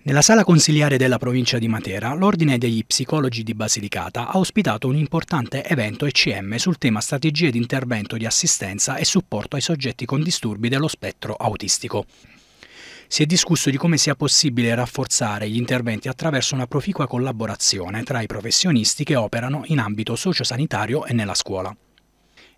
Nella sala consiliare della provincia di Matera, l'Ordine degli Psicologi di Basilicata ha ospitato un importante evento ECM sul tema strategie di intervento di assistenza e supporto ai soggetti con disturbi dello spettro autistico. Si è discusso di come sia possibile rafforzare gli interventi attraverso una proficua collaborazione tra i professionisti che operano in ambito sociosanitario e nella scuola.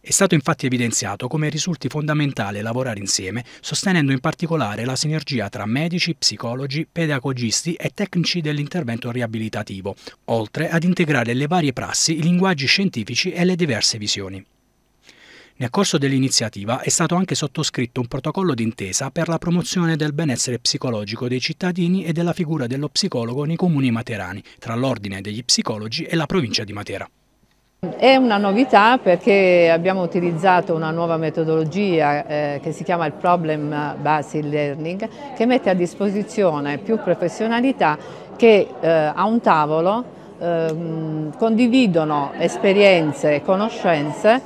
È stato infatti evidenziato come risulti fondamentale lavorare insieme, sostenendo in particolare la sinergia tra medici, psicologi, pedagogisti e tecnici dell'intervento riabilitativo, oltre ad integrare le varie prassi, i linguaggi scientifici e le diverse visioni. Nel corso dell'iniziativa è stato anche sottoscritto un protocollo d'intesa per la promozione del benessere psicologico dei cittadini e della figura dello psicologo nei comuni materani, tra l'Ordine degli Psicologi e la provincia di Matera. È una novità perché abbiamo utilizzato una nuova metodologia eh, che si chiama il Problem Based Learning che mette a disposizione più professionalità che eh, a un tavolo eh, condividono esperienze e conoscenze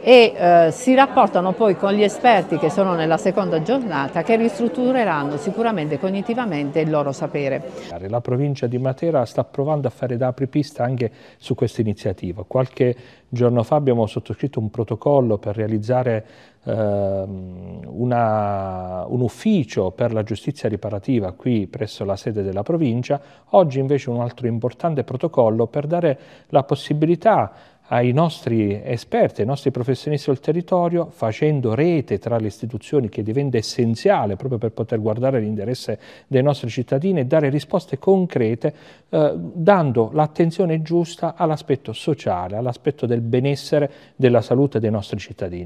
e eh, si rapportano poi con gli esperti che sono nella seconda giornata che ristruttureranno sicuramente cognitivamente il loro sapere. La provincia di Matera sta provando a fare da apripista anche su questa iniziativa. Qualche giorno fa abbiamo sottoscritto un protocollo per realizzare ehm, una, un ufficio per la giustizia riparativa qui presso la sede della provincia, oggi invece un altro importante protocollo per dare la possibilità ai nostri esperti, ai nostri professionisti del territorio, facendo rete tra le istituzioni che diventa essenziale proprio per poter guardare l'interesse dei nostri cittadini e dare risposte concrete, eh, dando l'attenzione giusta all'aspetto sociale, all'aspetto del benessere, della salute dei nostri cittadini.